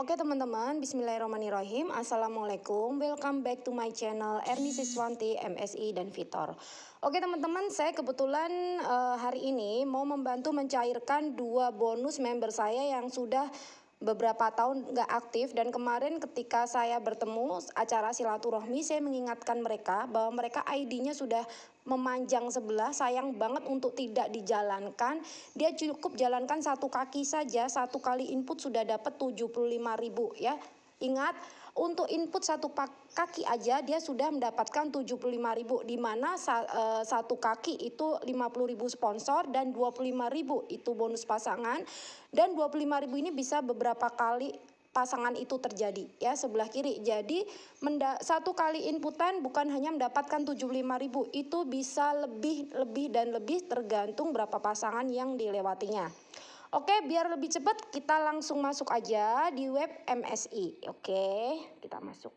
Oke teman-teman, bismillahirrahmanirrahim. Assalamualaikum, welcome back to my channel Ernie Siswanti, MSI, dan Vitor. Oke teman-teman, saya kebetulan uh, hari ini mau membantu mencairkan dua bonus member saya yang sudah beberapa tahun nggak aktif dan kemarin ketika saya bertemu acara silaturahmi saya mengingatkan mereka bahwa mereka ID-nya sudah memanjang sebelah sayang banget untuk tidak dijalankan dia cukup jalankan satu kaki saja satu kali input sudah dapat 75 ribu ya ingat untuk input satu kaki aja dia sudah mendapatkan 75.000 di mana uh, satu kaki itu 50.000 sponsor dan 25.000 itu bonus pasangan dan 25.000 ini bisa beberapa kali pasangan itu terjadi ya sebelah kiri. Jadi satu kali inputan bukan hanya mendapatkan 75.000, itu bisa lebih lebih dan lebih tergantung berapa pasangan yang dilewatinya. Oke, biar lebih cepat kita langsung masuk aja di web MSI. Oke, kita masuk.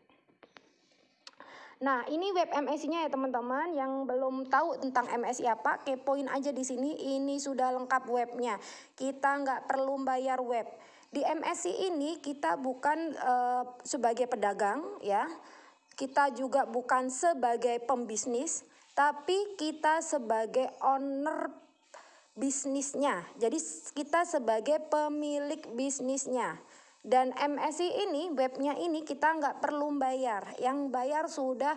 Nah, ini web MSI-nya ya teman-teman yang belum tahu tentang MSI apa, kepoin aja di sini. Ini sudah lengkap webnya. Kita nggak perlu bayar web. Di MSI ini kita bukan uh, sebagai pedagang ya. Kita juga bukan sebagai pembisnis, tapi kita sebagai owner bisnisnya. Jadi kita sebagai pemilik bisnisnya. Dan MSI ini, webnya ini kita nggak perlu bayar. Yang bayar sudah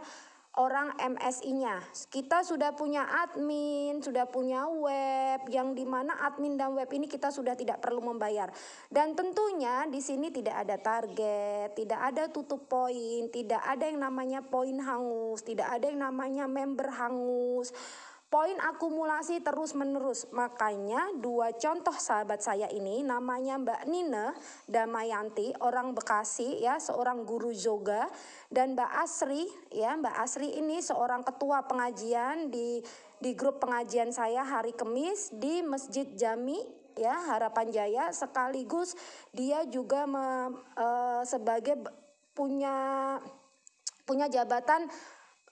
orang MSI-nya. Kita sudah punya admin, sudah punya web, yang dimana admin dan web ini kita sudah tidak perlu membayar. Dan tentunya di sini tidak ada target, tidak ada tutup poin, tidak ada yang namanya poin hangus, tidak ada yang namanya member hangus Poin akumulasi terus-menerus. Makanya dua contoh sahabat saya ini namanya Mbak Nina Damayanti, orang Bekasi ya, seorang guru yoga dan Mbak Asri ya, Mbak Asri ini seorang ketua pengajian di di grup pengajian saya hari Kamis di Masjid Jami ya Harapan Jaya sekaligus dia juga me, e, sebagai punya punya jabatan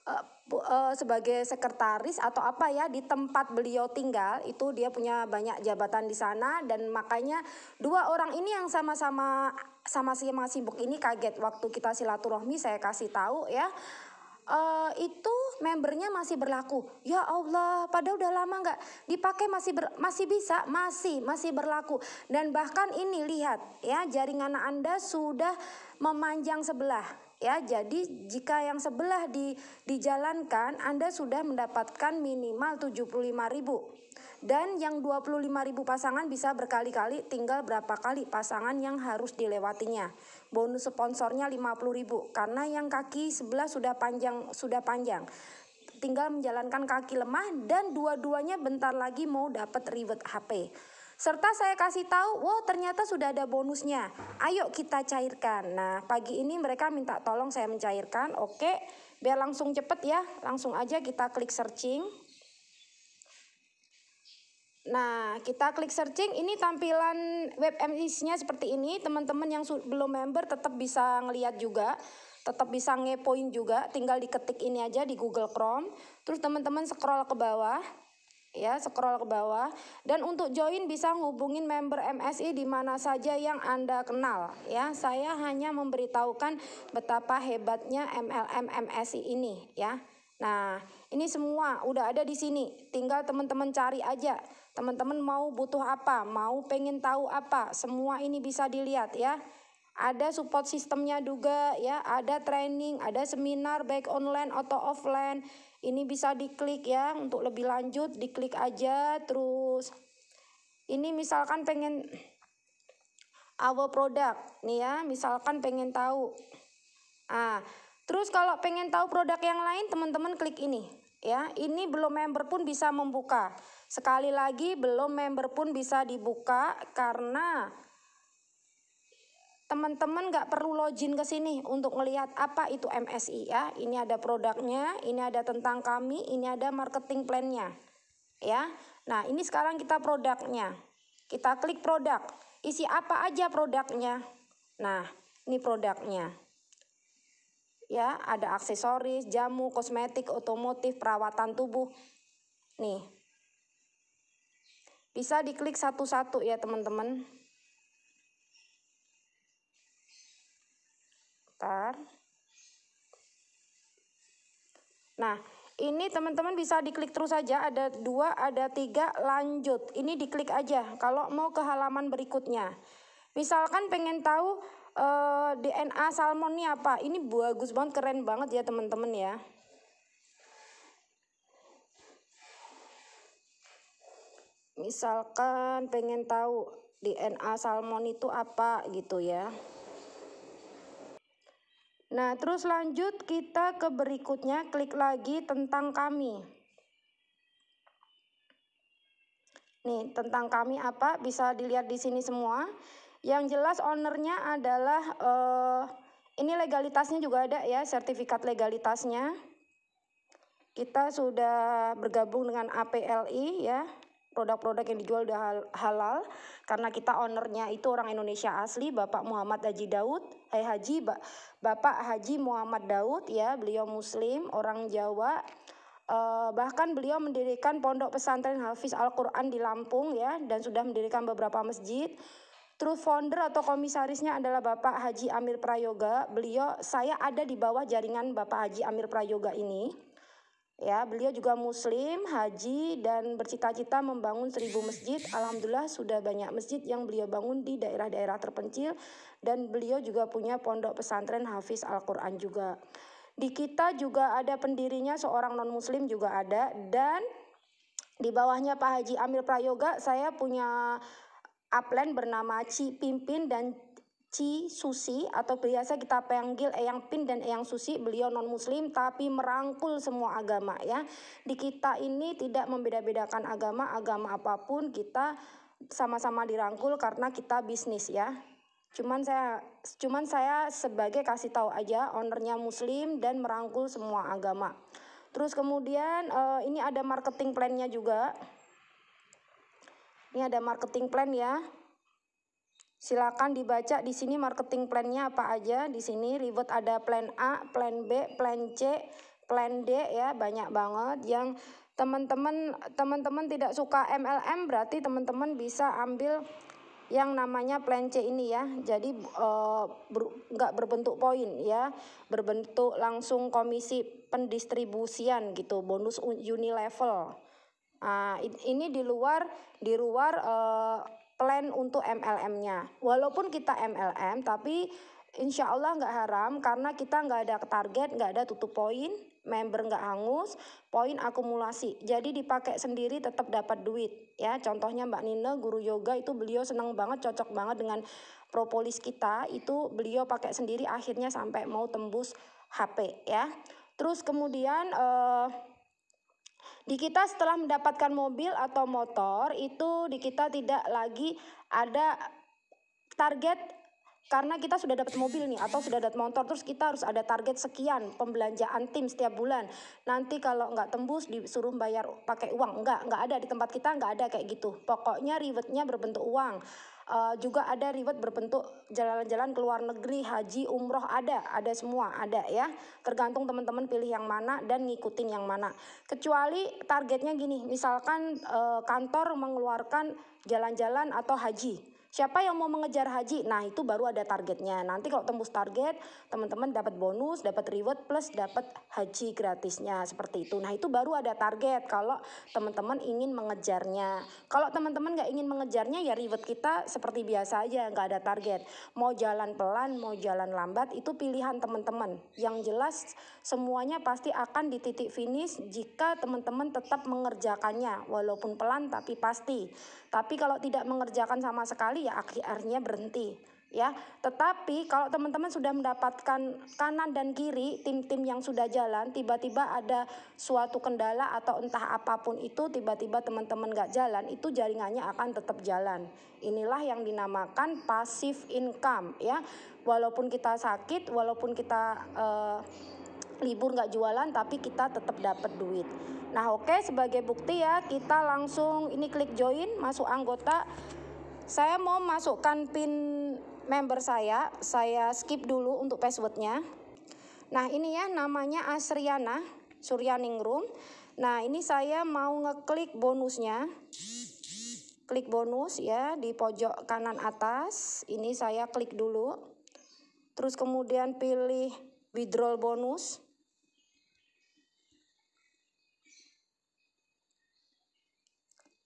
eh, Eh, sebagai sekretaris atau apa ya di tempat beliau tinggal itu dia punya banyak jabatan di sana dan makanya dua orang ini yang sama-sama sama-sama sibuk ini kaget waktu kita silaturahmi saya kasih tahu ya uh, itu membernya masih berlaku. Ya Allah, pada udah lama nggak dipakai masih ber, masih bisa, masih masih berlaku. Dan bahkan ini lihat ya jaringan Anda sudah memanjang sebelah ya. Jadi jika yang sebelah di, dijalankan Anda sudah mendapatkan minimal 75.000. Dan yang 25.000 pasangan bisa berkali-kali tinggal berapa kali pasangan yang harus dilewatinya. Bonus sponsornya 50.000 karena yang kaki sebelah sudah panjang sudah panjang tinggal menjalankan kaki lemah dan dua-duanya bentar lagi mau dapat reward HP. Serta saya kasih tahu, wow ternyata sudah ada bonusnya. Ayo kita cairkan. Nah, pagi ini mereka minta tolong saya mencairkan. Oke, biar langsung cepet ya. Langsung aja kita klik searching. Nah, kita klik searching. Ini tampilan web MIS-nya seperti ini. Teman-teman yang belum member tetap bisa ngeliat juga. Tetap bisa ngepoin juga. Tinggal diketik ini aja di Google Chrome. Terus teman-teman scroll ke bawah ya scroll ke bawah dan untuk join bisa hubungin member MSI di mana saja yang Anda kenal ya saya hanya memberitahukan betapa hebatnya MLM MSI ini ya Nah, ini semua udah ada di sini. Tinggal teman-teman cari aja. Teman-teman mau butuh apa, mau pengen tahu apa, semua ini bisa dilihat ya. Ada support sistemnya juga ya, ada training, ada seminar baik online atau offline ini bisa diklik ya untuk lebih lanjut diklik aja terus ini misalkan pengen our produk nih ya misalkan pengen tahu ah terus kalau pengen tahu produk yang lain teman-teman klik ini ya ini belum member pun bisa membuka sekali lagi belum member pun bisa dibuka karena teman-teman nggak perlu login ke sini untuk melihat apa itu MSI ya. Ini ada produknya, ini ada tentang kami, ini ada marketing plannya Ya. Nah, ini sekarang kita produknya. Kita klik produk. Isi apa aja produknya. Nah, ini produknya. Ya, ada aksesoris, jamu, kosmetik, otomotif, perawatan tubuh. Nih. Bisa diklik satu-satu ya, teman-teman. Nah, ini teman-teman bisa diklik terus saja ada dua ada tiga lanjut ini diklik aja kalau mau ke halaman berikutnya misalkan pengen tahu uh, eh, DNA salmon ini apa ini bagus banget keren banget ya teman-teman ya misalkan pengen tahu DNA salmon itu apa gitu ya Nah, terus lanjut kita ke berikutnya, klik lagi tentang kami. Nih, tentang kami apa bisa dilihat di sini semua. Yang jelas ownernya adalah eh, ini legalitasnya juga ada ya, sertifikat legalitasnya. Kita sudah bergabung dengan APLI ya produk-produk yang dijual udah halal karena kita ownernya itu orang Indonesia asli Bapak Muhammad Haji Daud eh Haji Bapak Haji Muhammad Daud ya beliau muslim orang Jawa eh, bahkan beliau mendirikan pondok pesantren Hafiz Al-Quran di Lampung ya dan sudah mendirikan beberapa masjid. True founder atau komisarisnya adalah Bapak Haji Amir Prayoga. Beliau saya ada di bawah jaringan Bapak Haji Amir Prayoga ini. Ya, beliau juga muslim, haji dan bercita-cita membangun seribu masjid. Alhamdulillah sudah banyak masjid yang beliau bangun di daerah-daerah terpencil dan beliau juga punya pondok pesantren Hafiz Al-Qur'an juga. Di kita juga ada pendirinya seorang non-muslim juga ada dan di bawahnya Pak Haji Amir Prayoga saya punya upline bernama Ci Pimpin dan Ci Susi atau biasa kita panggil Eyang Pin dan Eyang Susi, beliau non muslim tapi merangkul semua agama ya. Di kita ini tidak membeda-bedakan agama, agama apapun kita sama-sama dirangkul karena kita bisnis ya. Cuman saya cuman saya sebagai kasih tahu aja ownernya muslim dan merangkul semua agama. Terus kemudian uh, ini ada marketing plan-nya juga. Ini ada marketing plan ya. Silakan dibaca di sini marketing plan-nya apa aja. Di sini reward ada plan A, plan B, plan C, plan D ya, banyak banget yang teman-teman teman-teman tidak suka MLM berarti teman-teman bisa ambil yang namanya plan C ini ya. Jadi eh, nggak e, ber, berbentuk poin ya, berbentuk langsung komisi pendistribusian gitu, bonus uni level. Nah, ini di luar di luar e, plan untuk MLM-nya. Walaupun kita MLM, tapi insya Allah nggak haram karena kita nggak ada target, nggak ada tutup poin, member nggak hangus, poin akumulasi. Jadi dipakai sendiri tetap dapat duit. Ya, contohnya Mbak Nina, guru yoga itu beliau senang banget, cocok banget dengan propolis kita. Itu beliau pakai sendiri, akhirnya sampai mau tembus HP. Ya, terus kemudian. Uh, di kita setelah mendapatkan mobil atau motor itu di kita tidak lagi ada target karena kita sudah dapat mobil nih atau sudah dapat motor terus kita harus ada target sekian pembelanjaan tim setiap bulan nanti kalau nggak tembus disuruh bayar pakai uang nggak nggak ada di tempat kita nggak ada kayak gitu pokoknya rewardnya berbentuk uang uh, juga ada reward berbentuk jalan-jalan ke luar negeri haji umroh ada ada semua ada ya tergantung teman-teman pilih yang mana dan ngikutin yang mana kecuali targetnya gini misalkan uh, kantor mengeluarkan jalan-jalan atau haji Siapa yang mau mengejar haji? Nah, itu baru ada targetnya. Nanti kalau tembus target, teman-teman dapat bonus, dapat reward plus dapat haji gratisnya seperti itu. Nah, itu baru ada target kalau teman-teman ingin mengejarnya. Kalau teman-teman nggak ingin mengejarnya ya reward kita seperti biasa aja, nggak ada target. Mau jalan pelan, mau jalan lambat itu pilihan teman-teman. Yang jelas semuanya pasti akan di titik finish jika teman-teman tetap mengerjakannya walaupun pelan tapi pasti. Tapi kalau tidak mengerjakan sama sekali ya akhirnya berhenti ya. Tetapi kalau teman-teman sudah mendapatkan kanan dan kiri tim-tim yang sudah jalan, tiba-tiba ada suatu kendala atau entah apapun itu tiba-tiba teman-teman nggak jalan, itu jaringannya akan tetap jalan. Inilah yang dinamakan pasif income ya. Walaupun kita sakit, walaupun kita uh, libur nggak jualan tapi kita tetap dapat duit. Nah, oke sebagai bukti ya kita langsung ini klik join masuk anggota saya mau masukkan PIN member saya. Saya skip dulu untuk passwordnya. Nah, ini ya namanya Asriana Suryaningrum. Nah, ini saya mau ngeklik bonusnya. Klik bonus ya di pojok kanan atas. Ini saya klik dulu. Terus kemudian pilih withdrawal bonus.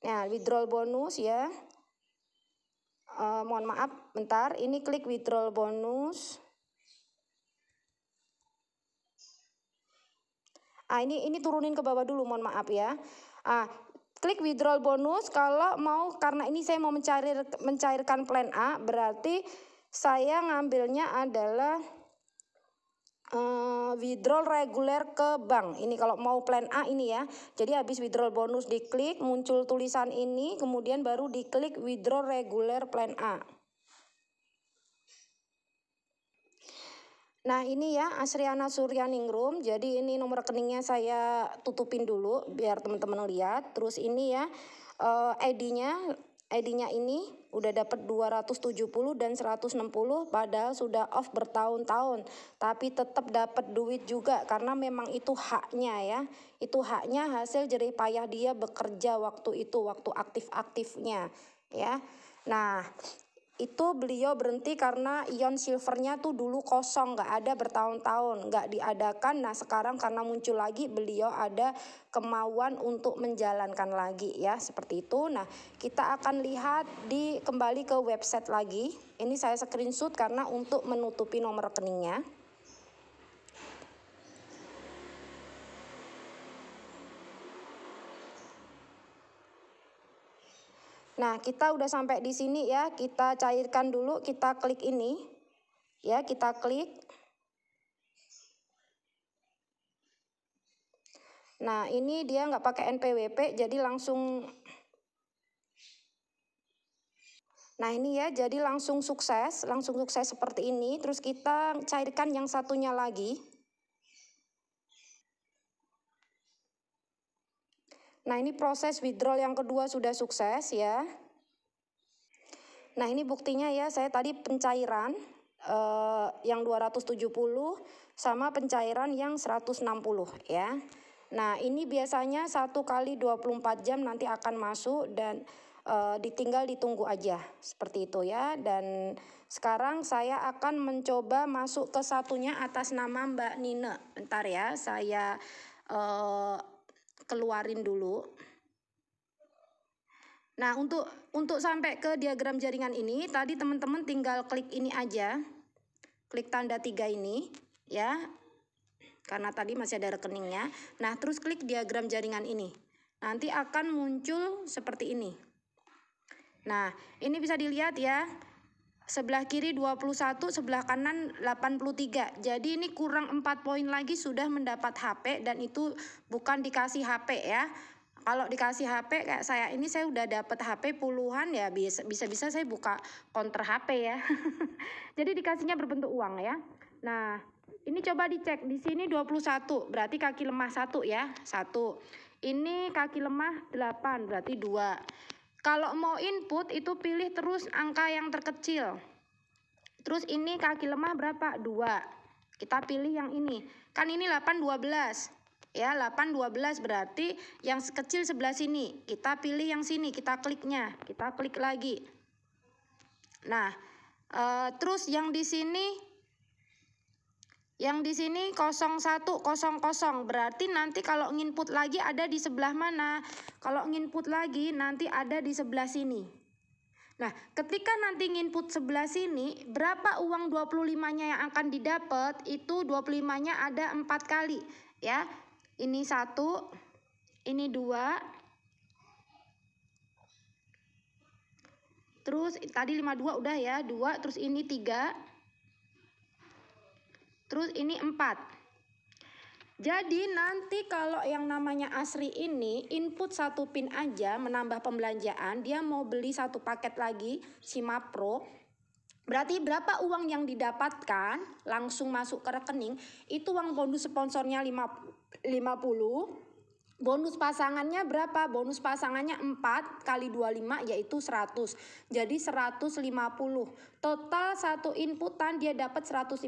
Nah, withdrawal bonus ya uh, mohon maaf bentar ini klik withdraw bonus ah ini ini turunin ke bawah dulu mohon maaf ya ah klik withdraw bonus kalau mau karena ini saya mau mencair mencairkan plan A berarti saya ngambilnya adalah uh, withdrawal reguler ke bank. Ini kalau mau plan A ini ya. Jadi habis withdraw bonus diklik, muncul tulisan ini, kemudian baru diklik withdraw reguler plan A. Nah ini ya Asriana Suryaningrum Jadi ini nomor rekeningnya saya tutupin dulu Biar teman-teman lihat Terus ini ya uh, ID-nya ID-nya ini udah dapat 270 dan 160 padahal sudah off bertahun-tahun tapi tetap dapat duit juga karena memang itu haknya ya itu haknya hasil jerih payah dia bekerja waktu itu waktu aktif-aktifnya ya nah itu beliau berhenti karena ion silvernya tuh dulu kosong, nggak ada bertahun-tahun, nggak diadakan. Nah sekarang karena muncul lagi, beliau ada kemauan untuk menjalankan lagi ya, seperti itu. Nah kita akan lihat di kembali ke website lagi. Ini saya screenshot karena untuk menutupi nomor rekeningnya. Nah, kita udah sampai di sini ya. Kita cairkan dulu, kita klik ini. Ya, kita klik. Nah, ini dia nggak pakai NPWP, jadi langsung... Nah, ini ya, jadi langsung sukses, langsung sukses seperti ini. Terus kita cairkan yang satunya lagi. Nah, ini proses withdrawal yang kedua sudah sukses ya. Nah, ini buktinya ya, saya tadi pencairan eh, yang 270 sama pencairan yang 160 ya. Nah, ini biasanya satu kali 24 jam nanti akan masuk dan eh, ditinggal ditunggu aja seperti itu ya. Dan sekarang saya akan mencoba masuk ke satunya atas nama Mbak Nina. Bentar ya, saya eh, keluarin dulu. Nah, untuk untuk sampai ke diagram jaringan ini, tadi teman-teman tinggal klik ini aja. Klik tanda tiga ini, ya. Karena tadi masih ada rekeningnya. Nah, terus klik diagram jaringan ini. Nanti akan muncul seperti ini. Nah, ini bisa dilihat ya sebelah kiri 21, sebelah kanan 83. Jadi ini kurang 4 poin lagi sudah mendapat HP dan itu bukan dikasih HP ya. Kalau dikasih HP kayak saya ini saya udah dapat HP puluhan ya bisa-bisa saya buka konter HP ya. Jadi dikasihnya berbentuk uang ya. Nah, ini coba dicek di sini 21 berarti kaki lemah satu ya satu ini kaki lemah 8 berarti dua kalau mau input itu pilih terus angka yang terkecil. Terus ini kaki lemah berapa? 2. Kita pilih yang ini. Kan ini 8 12. Ya, 8 12 berarti yang kecil sebelah sini. Kita pilih yang sini, kita kliknya. Kita klik lagi. Nah, e, terus yang di sini yang di sini 0100 berarti nanti kalau nginput lagi ada di sebelah mana? Kalau nginput lagi nanti ada di sebelah sini. Nah, ketika nanti nginput sebelah sini, berapa uang 25-nya yang akan didapat? Itu 25-nya ada 4 kali, ya. Ini 1, ini 2. terus tadi 52 udah ya, 2 terus ini 3. Terus ini 4. Jadi nanti kalau yang namanya Asri ini input satu pin aja menambah pembelanjaan, dia mau beli satu paket lagi Sima Pro. Berarti berapa uang yang didapatkan langsung masuk ke rekening itu uang bonus sponsornya 50, 50 Bonus pasangannya berapa? Bonus pasangannya 4 kali 25 yaitu 100. Jadi 150. Total satu inputan dia dapat 150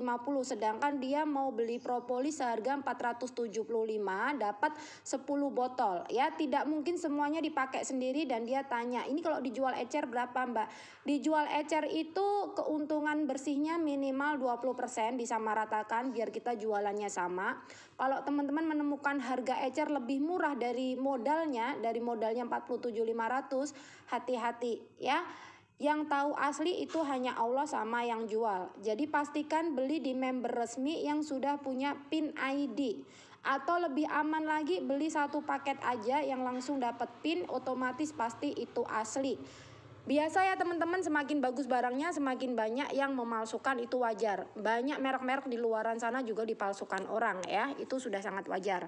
sedangkan dia mau beli propolis seharga 475 dapat 10 botol. Ya, tidak mungkin semuanya dipakai sendiri dan dia tanya, "Ini kalau dijual ecer berapa, Mbak?" Dijual ecer itu keuntungan bersihnya minimal 20% meratakan biar kita jualannya sama. Kalau teman-teman menemukan harga ecer lebih murah murah dari modalnya, dari modalnya 47.500, hati-hati ya. Yang tahu asli itu hanya Allah sama yang jual. Jadi pastikan beli di member resmi yang sudah punya PIN ID. Atau lebih aman lagi beli satu paket aja yang langsung dapat PIN otomatis pasti itu asli. Biasa ya teman-teman semakin bagus barangnya semakin banyak yang memalsukan itu wajar. Banyak merek-merek di luaran sana juga dipalsukan orang ya, itu sudah sangat wajar.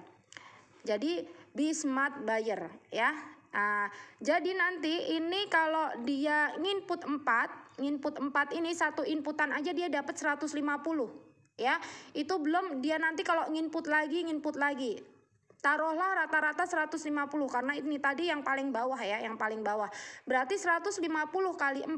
Jadi be smart buyer ya. Nah, jadi nanti ini kalau dia nginput 4, nginput 4 ini satu inputan aja dia dapat 150 ya. Itu belum dia nanti kalau nginput lagi, nginput lagi taruhlah rata-rata 150 karena ini tadi yang paling bawah ya, yang paling bawah. Berarti 150 kali 4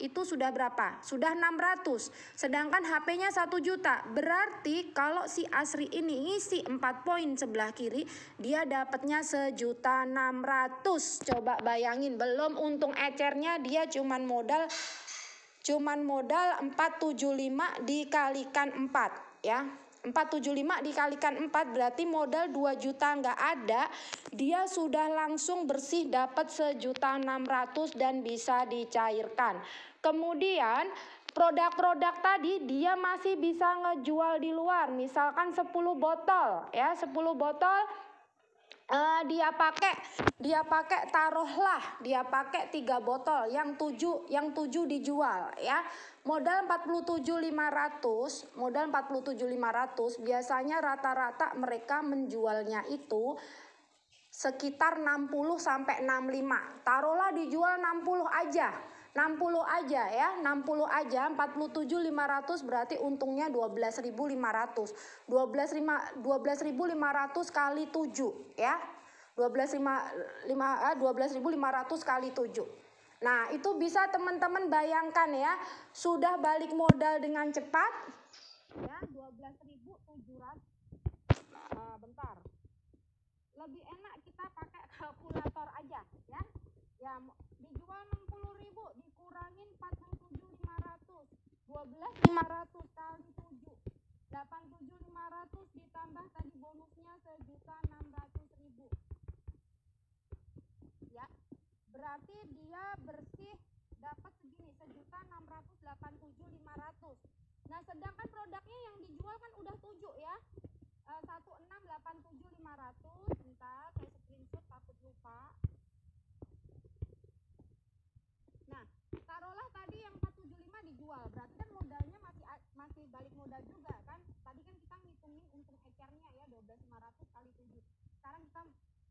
itu sudah berapa? Sudah 600. Sedangkan HP-nya 1 juta. Berarti kalau si Asri ini ngisi 4 poin sebelah kiri, dia dapatnya sejuta 600. Coba bayangin, belum untung ecernya dia cuman modal cuman modal 475 dikalikan 4 ya. 475 dikalikan 4 berarti modal 2 juta nggak ada dia sudah langsung bersih dapat sejuta 600 dan bisa dicairkan kemudian produk-produk tadi dia masih bisa ngejual di luar misalkan 10 botol ya 10 botol uh, dia pakai dia pakai taruhlah dia pakai tiga botol yang tujuh yang tujuh dijual ya Modal 47.500, modal 47.500 biasanya rata-rata mereka menjualnya itu sekitar 60 sampai 65. Taruhlah dijual 60 aja. 60 aja ya, 60 aja 47.500 berarti untungnya 12.500. 12.500 12.500 kali 7 ya. 12.500 12, 12 kali 7. Nah, itu bisa teman-teman bayangkan ya, sudah balik modal dengan cepat ya 12.700 uh, eh, bentar. Lebih enak kita pakai kalkulator aja ya. Ya, dijual ribu dikurangin 47.500. 12.500 kali 7. 87.500 ditambah tadi bonusnya 1.600. berarti dia bersih dapat segini sejuta enam ratus delapan tujuh lima ratus nah sedangkan produknya yang dijual kan udah tujuh ya eh, satu enam delapan tujuh lima ratus bentar saya screenshot takut lupa nah taruhlah tadi yang 475 dijual berarti kan modalnya masih masih balik modal juga kan tadi kan kita ngitungin untung ecernya ya 12500 kali 7 sekarang kita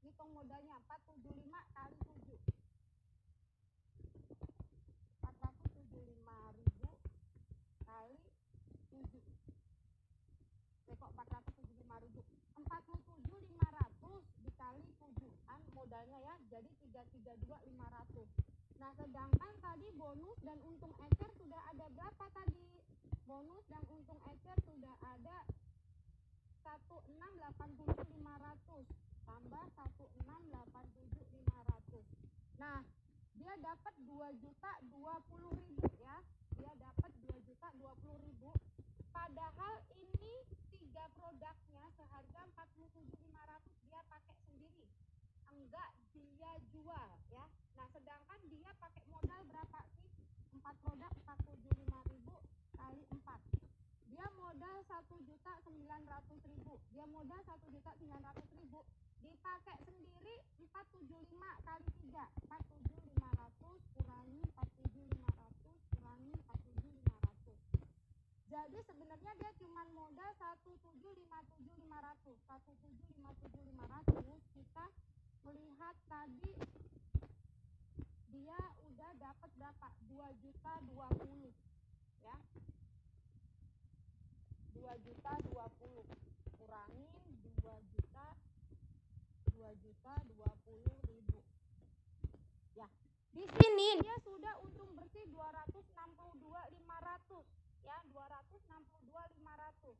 ngitung modalnya 475 kali 7 jadi 332.500 nah sedangkan tadi bonus dan untung ecer sudah ada berapa tadi bonus dan untung ecer sudah ada ratus tambah ratus. nah dia dapat 2 juta 20 ribu ya dia dapat 2 juta 20 ribu padahal ini tiga produknya seharga 47.500 dia pakai sendiri enggak dia jual ya nah sedangkan dia pakai modal berapa sih empat produk empat puluh lima ribu kali empat dia modal satu juta sembilan ratus ribu dia modal satu juta sembilan ratus ribu dipakai sendiri empat tujuh lima kali tiga empat tujuh lima ratus kurangi empat tujuh lima ratus kurangi empat tujuh lima ratus jadi sebenarnya dia cuma modal satu tujuh lima tujuh lima ratus satu tujuh lima tujuh lima ratus kita melihat tadi dia udah dapat berapa? 2 juta puluh ya. dua juta dua puluh kurangi dua juta dua juta 20 ribu ya di sini dia sudah untung bersih 262 500 ya 262 500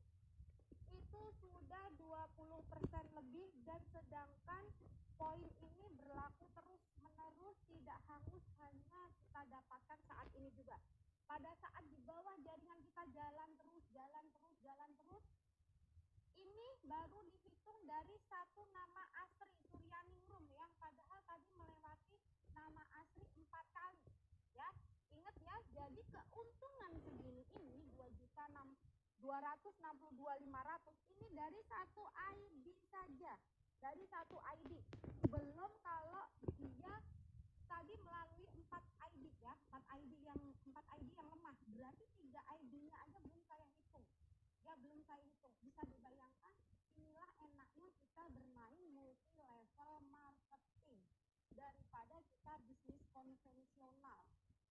itu sudah 20% lebih dan sedangkan poin ini berlaku terus menerus tidak harus hanya kita dapatkan saat ini juga pada saat di bawah jaringan kita jalan terus jalan terus jalan terus ini baru dihitung dari satu nama asri Suryaningrum yang padahal tadi melewati nama asri empat kali ya ingat ya jadi keuntungan segini ini dua juta enam dua dua ratus enam puluh lima ratus ini dari satu ID saja dari satu ID. Belum kalau dia tadi melalui empat ID ya, empat ID yang empat ID yang lemah. Berarti tiga ID-nya aja belum saya hitung. Ya belum saya hitung. Bisa dibayangkan inilah enaknya kita bermain multi level marketing daripada kita bisnis konvensional.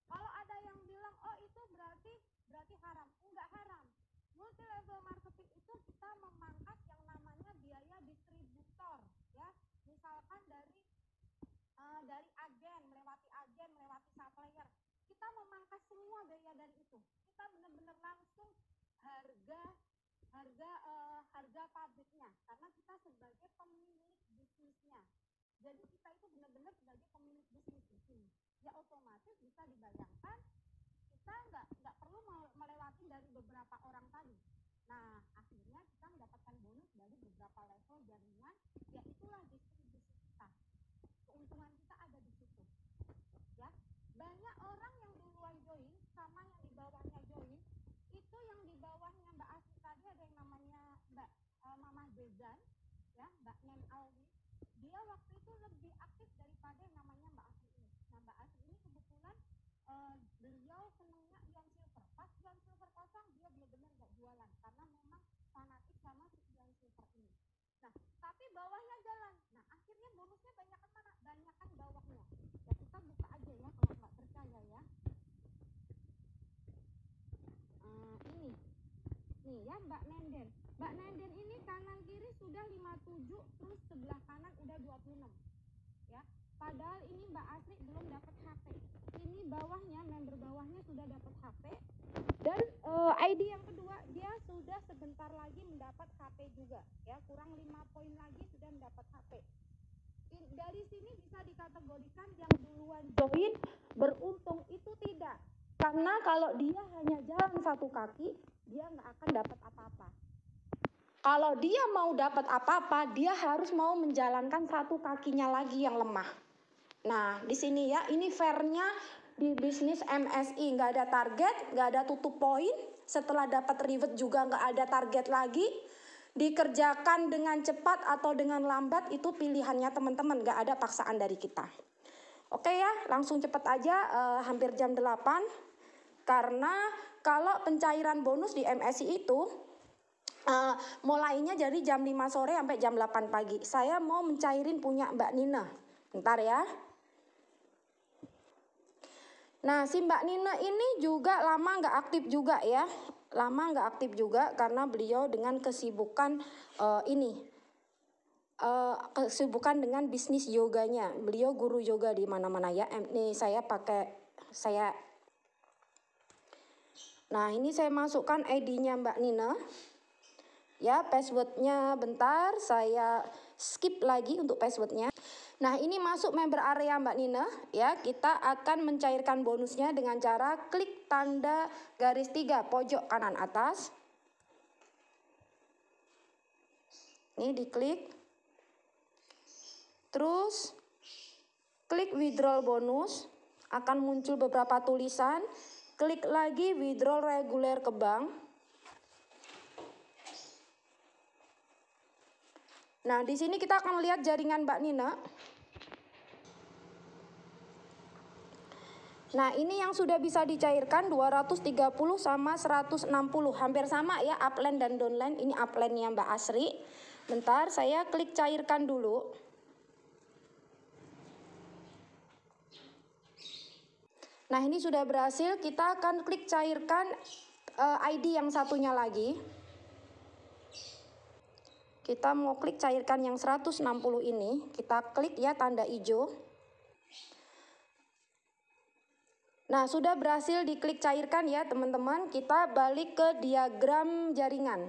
Kalau ada yang bilang, oh itu berarti berarti haram. Enggak haram. Multi level marketing bahkan dari uh, dari agen melewati agen melewati supplier kita memangkas semua biaya dari itu kita benar-benar langsung harga harga uh, harga pabriknya karena kita sebagai pemilik bisnisnya jadi kita itu benar-benar sebagai pemilik bisnis di sini ya otomatis bisa dibayangkan kita nggak nggak perlu melewati dari beberapa orang tadi nah akhirnya kita mendapatkan bonus dari beberapa level jaringan ya itulah bisnis dan ya Mbak Nen Aldi, dia waktu itu lebih aktif daripada yang namanya Mbak Asri ini. Nah Mbak Asri ini kebetulan uh, beliau senangnya Ion Silver. Pas Ion Silver kosong dia benar-benar gak jualan karena memang fanatik sama si Ion Silver ini. Nah, tapi bawahnya jalan. Nah, akhirnya bonusnya banyak kan mana? Banyak kan bawahnya. Ya kita buka aja ya kalau nggak percaya ya. Uh, ini, nih ya Mbak Nender. Mbak Nender ini kanan kiri sudah 57 terus sebelah kanan udah 26 ya padahal ini Mbak Asri belum dapat HP ini bawahnya member bawahnya sudah dapat HP dan uh, eh, ID yang kedua dia sudah sebentar lagi mendapat HP juga ya kurang 5 poin lagi sudah mendapat HP dari sini bisa dikategorikan yang duluan join beruntung itu tidak karena kalau dia hanya jalan satu kaki dia nggak akan dapat apa-apa kalau dia mau dapat apa-apa, dia harus mau menjalankan satu kakinya lagi yang lemah. Nah, di sini ya, ini fairnya di bisnis MSI nggak ada target, nggak ada tutup poin. Setelah dapat reward juga nggak ada target lagi. Dikerjakan dengan cepat atau dengan lambat itu pilihannya teman-teman, nggak ada paksaan dari kita. Oke ya, langsung cepat aja, eh, hampir jam 8. Karena kalau pencairan bonus di MSI itu uh, mulainya dari jam 5 sore sampai jam 8 pagi. Saya mau mencairin punya Mbak Nina. Bentar ya. Nah, si Mbak Nina ini juga lama nggak aktif juga ya. Lama nggak aktif juga karena beliau dengan kesibukan uh, ini. Uh, kesibukan dengan bisnis yoganya. Beliau guru yoga di mana-mana ya. Ini saya pakai saya Nah, ini saya masukkan ID-nya Mbak Nina ya passwordnya bentar saya skip lagi untuk passwordnya nah ini masuk member area mbak Nina ya kita akan mencairkan bonusnya dengan cara klik tanda garis tiga pojok kanan atas ini diklik terus klik withdraw bonus akan muncul beberapa tulisan klik lagi withdraw reguler ke bank Nah, di sini kita akan lihat jaringan Mbak Nina. Nah, ini yang sudah bisa dicairkan 230 sama 160. Hampir sama ya upline dan downline. Ini upline-nya Mbak Asri. Bentar, saya klik cairkan dulu. Nah, ini sudah berhasil. Kita akan klik cairkan eh, ID yang satunya lagi. Kita mau klik cairkan yang 160 ini, kita klik ya tanda hijau. Nah, sudah berhasil diklik cairkan ya teman-teman. Kita balik ke diagram jaringan.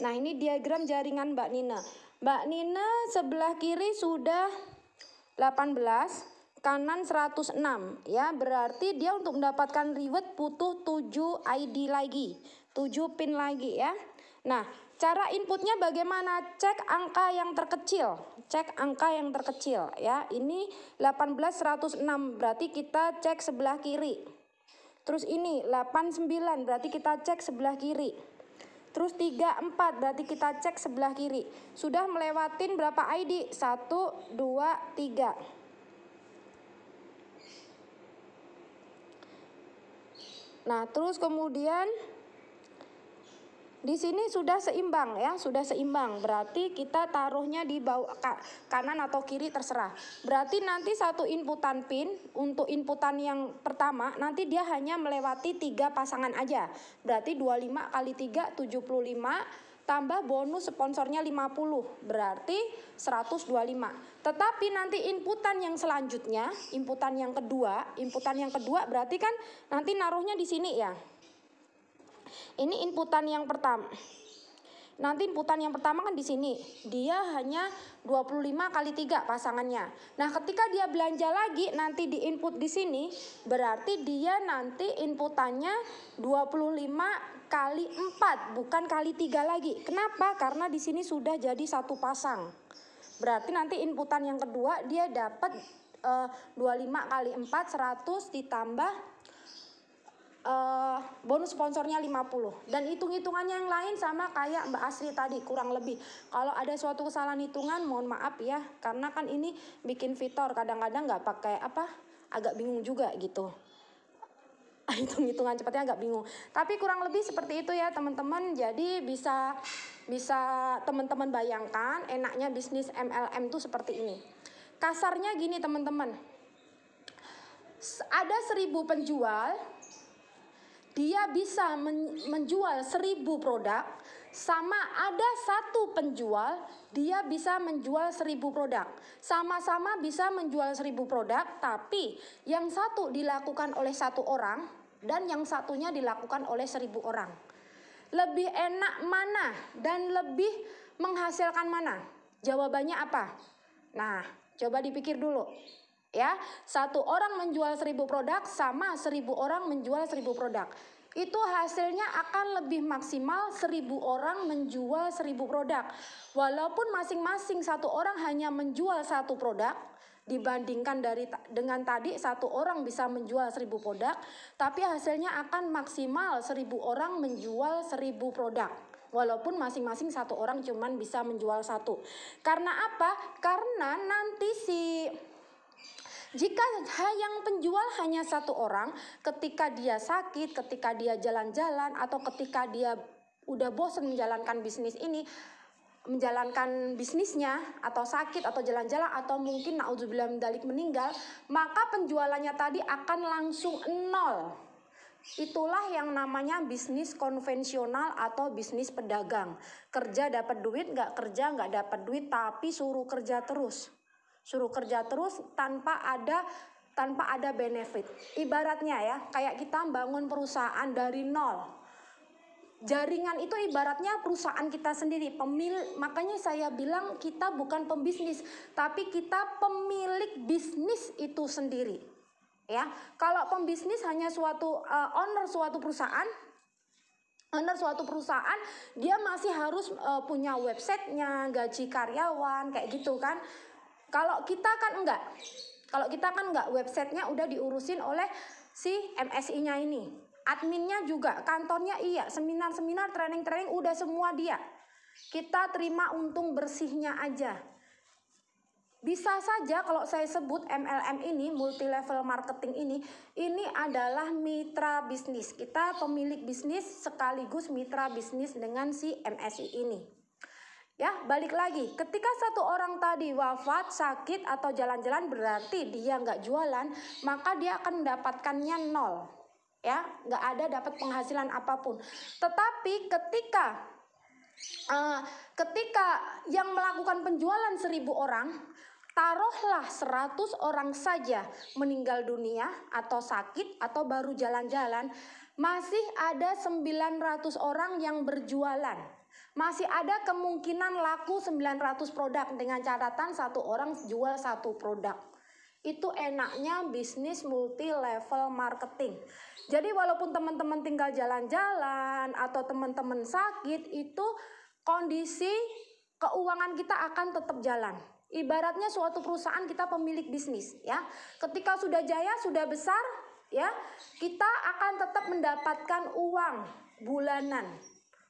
Nah, ini diagram jaringan Mbak Nina. Mbak Nina sebelah kiri sudah 18, kanan 106 ya berarti dia untuk mendapatkan reward butuh 7 ID lagi 7 pin lagi ya Nah cara inputnya bagaimana cek angka yang terkecil cek angka yang terkecil ya ini 18106 berarti kita cek sebelah kiri terus ini 89 berarti kita cek sebelah kiri terus 34 berarti kita cek sebelah kiri sudah melewatin berapa ID 1 2 3 Nah, terus kemudian di sini sudah seimbang ya, sudah seimbang. Berarti kita taruhnya di bawah kanan atau kiri terserah. Berarti nanti satu inputan pin untuk inputan yang pertama nanti dia hanya melewati tiga pasangan aja. Berarti 25 kali 3 75 tambah bonus sponsornya 50 berarti 125 tetapi nanti inputan yang selanjutnya inputan yang kedua inputan yang kedua berarti kan nanti naruhnya di sini ya ini inputan yang pertama Nanti inputan yang pertama kan di sini, dia hanya 25 kali 3 pasangannya. Nah, ketika dia belanja lagi nanti di input di sini, berarti dia nanti inputannya 25 kali 4, bukan kali 3 lagi. Kenapa? Karena di sini sudah jadi satu pasang. Berarti nanti inputan yang kedua dia dapat eh, uh, 25 kali 4 100 ditambah uh, bonus sponsornya 50 dan hitung-hitungannya yang lain sama kayak Mbak Asri tadi kurang lebih kalau ada suatu kesalahan hitungan mohon maaf ya karena kan ini bikin fitur kadang-kadang nggak pakai apa agak bingung juga gitu hitung-hitungan cepatnya agak bingung tapi kurang lebih seperti itu ya teman-teman jadi bisa bisa teman-teman bayangkan enaknya bisnis MLM tuh seperti ini kasarnya gini teman-teman ada seribu penjual dia bisa menjual seribu produk sama ada satu penjual dia bisa menjual seribu produk sama-sama bisa menjual seribu produk tapi yang satu dilakukan oleh satu orang dan yang satunya dilakukan oleh seribu orang lebih enak mana dan lebih menghasilkan mana jawabannya apa nah coba dipikir dulu ya. Satu orang menjual seribu produk sama seribu orang menjual seribu produk. Itu hasilnya akan lebih maksimal seribu orang menjual seribu produk. Walaupun masing-masing satu orang hanya menjual satu produk, dibandingkan dari dengan tadi satu orang bisa menjual seribu produk, tapi hasilnya akan maksimal seribu orang menjual seribu produk. Walaupun masing-masing satu orang cuman bisa menjual satu. Karena apa? Karena nanti si jika yang penjual hanya satu orang, ketika dia sakit, ketika dia jalan-jalan, atau ketika dia udah bosan menjalankan bisnis ini, menjalankan bisnisnya atau sakit atau jalan-jalan atau mungkin naudzubillah mendalik meninggal, maka penjualannya tadi akan langsung nol. Itulah yang namanya bisnis konvensional atau bisnis pedagang. Kerja dapat duit, nggak kerja nggak dapat duit, tapi suruh kerja terus suruh kerja terus tanpa ada tanpa ada benefit. Ibaratnya ya, kayak kita bangun perusahaan dari nol. Jaringan itu ibaratnya perusahaan kita sendiri, pemil makanya saya bilang kita bukan pembisnis, tapi kita pemilik bisnis itu sendiri. Ya, kalau pembisnis hanya suatu uh, owner suatu perusahaan, owner suatu perusahaan dia masih harus uh, punya websitenya gaji karyawan kayak gitu kan kalau kita kan enggak. Kalau kita kan enggak, websitenya udah diurusin oleh si MSI-nya ini. Adminnya juga, kantornya iya, seminar-seminar, training-training udah semua dia. Kita terima untung bersihnya aja. Bisa saja kalau saya sebut MLM ini, multi level marketing ini, ini adalah mitra bisnis. Kita pemilik bisnis sekaligus mitra bisnis dengan si MSI ini. Ya, balik lagi. Ketika satu orang tadi wafat, sakit, atau jalan-jalan berarti dia nggak jualan, maka dia akan mendapatkannya nol. Ya, nggak ada dapat penghasilan apapun. Tetapi ketika uh, ketika yang melakukan penjualan seribu orang, taruhlah seratus orang saja meninggal dunia atau sakit atau baru jalan-jalan, masih ada sembilan ratus orang yang berjualan masih ada kemungkinan laku 900 produk dengan catatan satu orang jual satu produk. Itu enaknya bisnis multi level marketing. Jadi walaupun teman-teman tinggal jalan-jalan atau teman-teman sakit itu kondisi keuangan kita akan tetap jalan. Ibaratnya suatu perusahaan kita pemilik bisnis ya. Ketika sudah jaya, sudah besar ya, kita akan tetap mendapatkan uang bulanan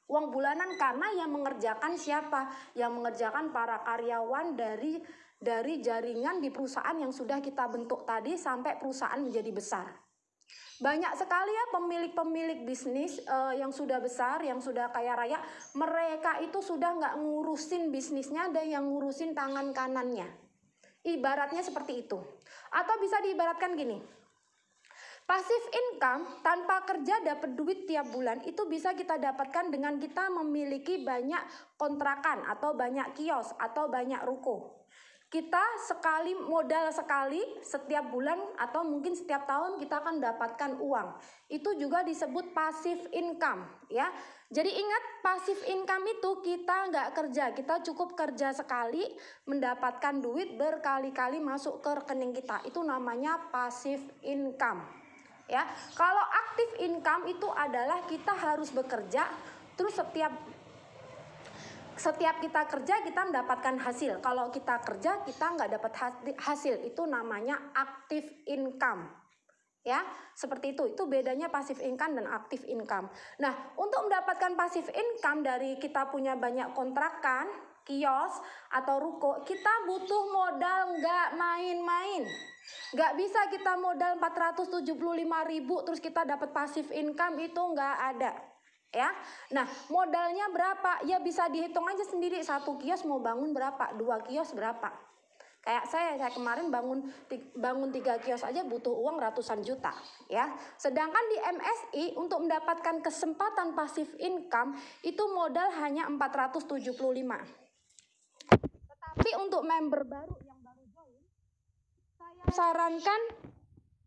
uang bulanan karena yang mengerjakan siapa? Yang mengerjakan para karyawan dari dari jaringan di perusahaan yang sudah kita bentuk tadi sampai perusahaan menjadi besar. Banyak sekali ya pemilik-pemilik bisnis uh, yang sudah besar, yang sudah kaya raya, mereka itu sudah nggak ngurusin bisnisnya, ada yang ngurusin tangan kanannya. Ibaratnya seperti itu. Atau bisa diibaratkan gini, Pasif income tanpa kerja dapat duit tiap bulan itu bisa kita dapatkan dengan kita memiliki banyak kontrakan atau banyak kios atau banyak ruko. Kita sekali modal sekali setiap bulan atau mungkin setiap tahun kita akan dapatkan uang. Itu juga disebut pasif income ya. Jadi ingat pasif income itu kita nggak kerja, kita cukup kerja sekali mendapatkan duit berkali-kali masuk ke rekening kita. Itu namanya pasif income ya. Kalau aktif income itu adalah kita harus bekerja terus setiap setiap kita kerja kita mendapatkan hasil. Kalau kita kerja kita nggak dapat hasil itu namanya aktif income. Ya, seperti itu. Itu bedanya pasif income dan aktif income. Nah, untuk mendapatkan pasif income dari kita punya banyak kontrakan, kios atau ruko, kita butuh modal nggak main-main. Nggak bisa kita modal 475 ribu terus kita dapat pasif income itu nggak ada. Ya, nah modalnya berapa? Ya bisa dihitung aja sendiri. Satu kios mau bangun berapa? Dua kios berapa? Kayak saya, saya kemarin bangun bangun tiga kios aja butuh uang ratusan juta, ya. Sedangkan di MSI untuk mendapatkan kesempatan pasif income itu modal hanya 475. Tetapi untuk member baru yang baru join, saya sarankan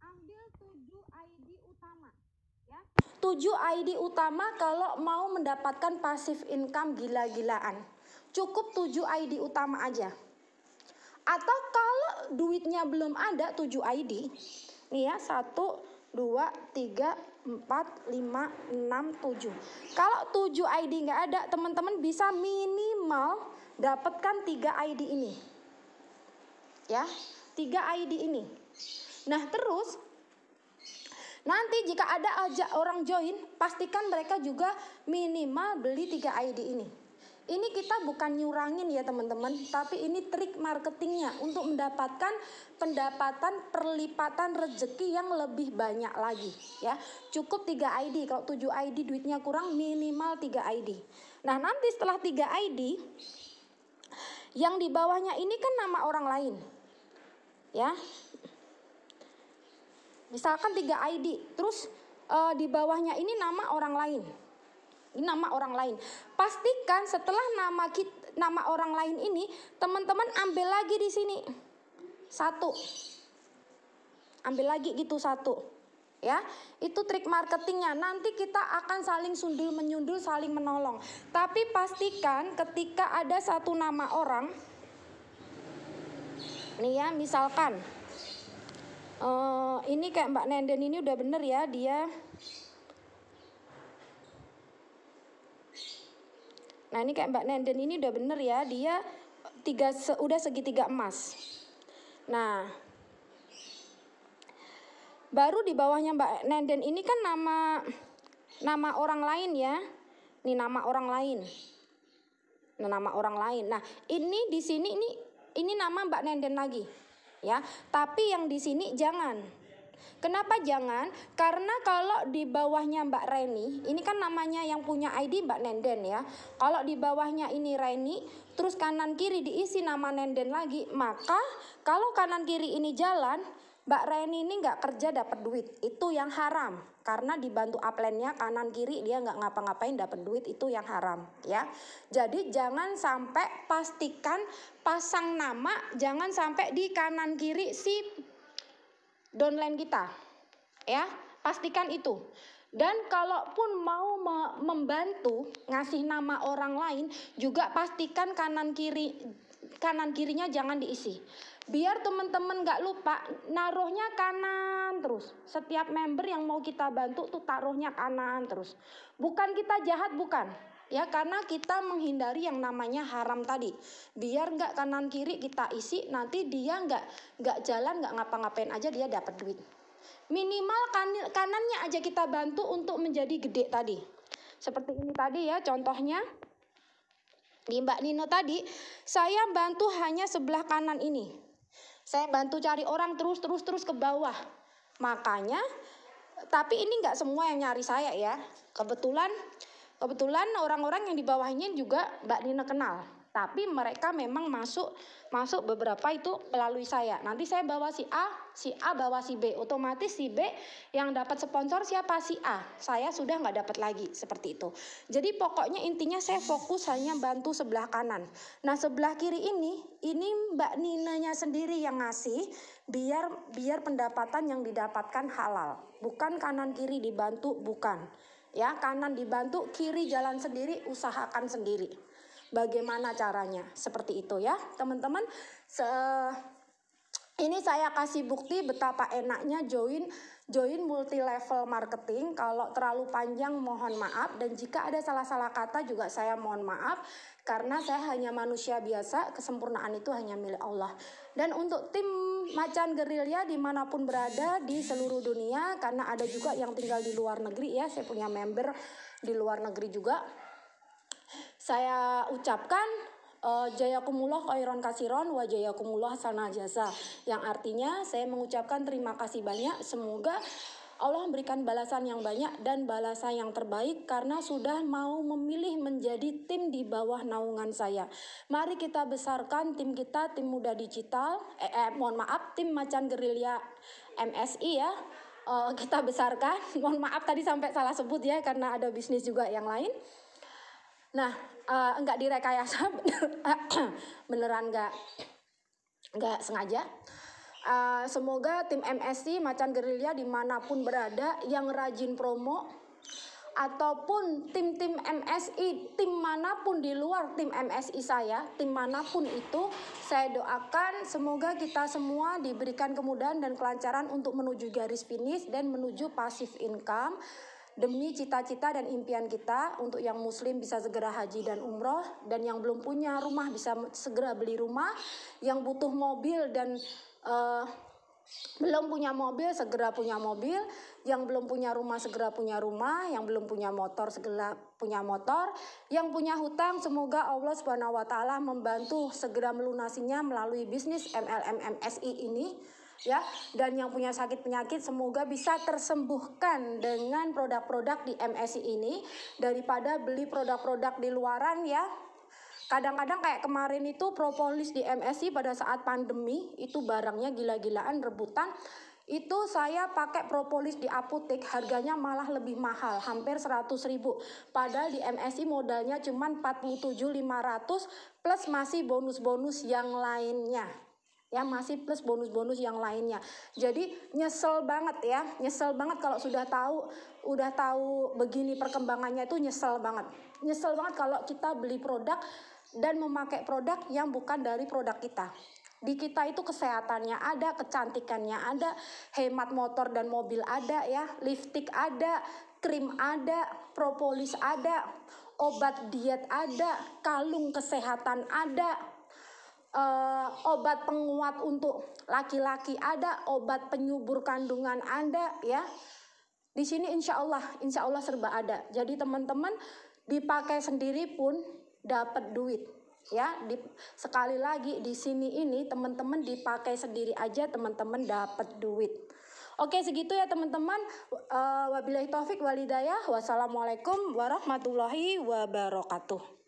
ambil 7 ID utama. Ya. 7 ID utama kalau mau mendapatkan pasif income gila-gilaan. Cukup 7 ID utama aja. Atau kalau duitnya belum ada 7 ID, nih ya, 1, 2, 3, 4, 5, 6, 7. Kalau 7 ID nggak ada, teman-teman bisa minimal dapatkan tiga ID ini. Ya, tiga ID ini. Nah, terus nanti jika ada ajak orang join, pastikan mereka juga minimal beli tiga ID ini. Ini kita bukan nyurangin ya teman-teman, tapi ini trik marketingnya untuk mendapatkan pendapatan perlipatan rezeki yang lebih banyak lagi ya. Cukup 3 ID, kalau 7 ID duitnya kurang minimal 3 ID. Nah nanti setelah 3 ID, yang di bawahnya ini kan nama orang lain. Ya. Misalkan tiga ID, terus uh, di bawahnya ini nama orang lain. Ini nama orang lain. Pastikan setelah nama kita, nama orang lain ini, teman-teman ambil lagi di sini. Satu. Ambil lagi gitu satu ya. Itu trik marketingnya. Nanti kita akan saling sundul menyundul, saling menolong. Tapi pastikan ketika ada satu nama orang nih ya, misalkan uh, ini kayak Mbak Nenden ini udah bener ya, dia Nah ini kayak Mbak Nenden ini udah bener ya, dia tiga se, udah segitiga emas. Nah baru di bawahnya Mbak Nenden ini kan nama nama orang lain ya. Ini nama orang lain. Nah, nama orang lain. Nah, ini di sini ini ini nama Mbak Nenden lagi. Ya, tapi yang di sini jangan. Kenapa jangan? Karena kalau di bawahnya Mbak Reni, ini kan namanya yang punya ID Mbak Nenden ya. Kalau di bawahnya ini Reni, terus kanan kiri diisi nama Nenden lagi, maka kalau kanan kiri ini jalan, Mbak Reni ini nggak kerja dapat duit, itu yang haram. Karena dibantu upline kanan kiri dia nggak ngapa-ngapain dapat duit itu yang haram ya. Jadi jangan sampai pastikan pasang nama jangan sampai di kanan kiri si downline kita ya. Pastikan itu. Dan kalaupun mau membantu ngasih nama orang lain juga pastikan kanan kiri kanan kirinya jangan diisi biar teman-teman gak lupa naruhnya kanan terus setiap member yang mau kita bantu tuh taruhnya kanan terus bukan kita jahat bukan ya karena kita menghindari yang namanya haram tadi biar nggak kanan kiri kita isi nanti dia nggak nggak jalan nggak ngapa-ngapain aja dia dapat duit minimal kan, kanannya aja kita bantu untuk menjadi gede tadi seperti ini tadi ya contohnya di Mbak Nino tadi, saya bantu hanya sebelah kanan ini. Saya bantu cari orang terus terus terus ke bawah. Makanya tapi ini nggak semua yang nyari saya ya. Kebetulan kebetulan orang-orang yang di bawahnya juga Mbak Nina kenal tapi mereka memang masuk masuk beberapa itu melalui saya. Nanti saya bawa si A, si A bawa si B, otomatis si B yang dapat sponsor siapa si A. Saya sudah nggak dapat lagi seperti itu. Jadi pokoknya intinya saya fokus hanya bantu sebelah kanan. Nah sebelah kiri ini, ini Mbak Ninanya sendiri yang ngasih biar biar pendapatan yang didapatkan halal, bukan kanan kiri dibantu bukan. Ya, kanan dibantu, kiri jalan sendiri, usahakan sendiri bagaimana caranya seperti itu ya teman-teman se ini saya kasih bukti betapa enaknya join join multi level marketing. Kalau terlalu panjang mohon maaf dan jika ada salah-salah kata juga saya mohon maaf karena saya hanya manusia biasa, kesempurnaan itu hanya milik Allah. Dan untuk tim Macan Gerilya dimanapun berada di seluruh dunia karena ada juga yang tinggal di luar negeri ya, saya punya member di luar negeri juga saya ucapkan uh, eh, kumuloh khairon kasiron wa kumuloh sana jasa yang artinya saya mengucapkan terima kasih banyak semoga Allah memberikan balasan yang banyak dan balasan yang terbaik karena sudah mau memilih menjadi tim di bawah naungan saya. Mari kita besarkan tim kita, tim muda digital, eh, eh mohon maaf, tim macan gerilya MSI ya. Uh, kita besarkan, mohon maaf tadi sampai salah sebut ya karena ada bisnis juga yang lain. Nah, uh, enggak direkayasa, beneran enggak enggak sengaja. Uh, semoga tim MSC Macan Gerilya dimanapun berada yang rajin promo ataupun tim-tim MSI, tim manapun di luar tim MSI saya, tim manapun itu, saya doakan semoga kita semua diberikan kemudahan dan kelancaran untuk menuju garis finish dan menuju pasif income demi cita-cita dan impian kita untuk yang muslim bisa segera haji dan umroh dan yang belum punya rumah bisa segera beli rumah yang butuh mobil dan uh, belum punya mobil segera punya mobil yang belum punya rumah segera punya rumah yang belum punya motor segera punya motor yang punya hutang semoga Allah Subhanahu wa taala membantu segera melunasinya melalui bisnis MLMMSI ini ya dan yang punya sakit penyakit semoga bisa tersembuhkan dengan produk-produk di MSI ini daripada beli produk-produk di luaran ya kadang-kadang kayak kemarin itu propolis di MSI pada saat pandemi itu barangnya gila-gilaan rebutan itu saya pakai propolis di apotek harganya malah lebih mahal hampir 100 ribu padahal di MSI modalnya cuma 47.500 plus masih bonus-bonus yang lainnya ya masih plus bonus-bonus yang lainnya. Jadi nyesel banget ya, nyesel banget kalau sudah tahu udah tahu begini perkembangannya itu nyesel banget. Nyesel banget kalau kita beli produk dan memakai produk yang bukan dari produk kita. Di kita itu kesehatannya ada, kecantikannya ada, hemat motor dan mobil ada ya, lipstick ada, krim ada, propolis ada, obat diet ada, kalung kesehatan ada, uh, obat penguat untuk laki-laki ada, obat penyubur kandungan anda ya. Di sini insya Allah, insya Allah serba ada. Jadi teman-teman dipakai sendiri pun dapat duit, ya. Di, sekali lagi di sini ini teman-teman dipakai sendiri aja teman-teman dapat duit. Oke segitu ya teman-teman. Uh, wabillahi taufik walidayah. Wassalamualaikum warahmatullahi wabarakatuh.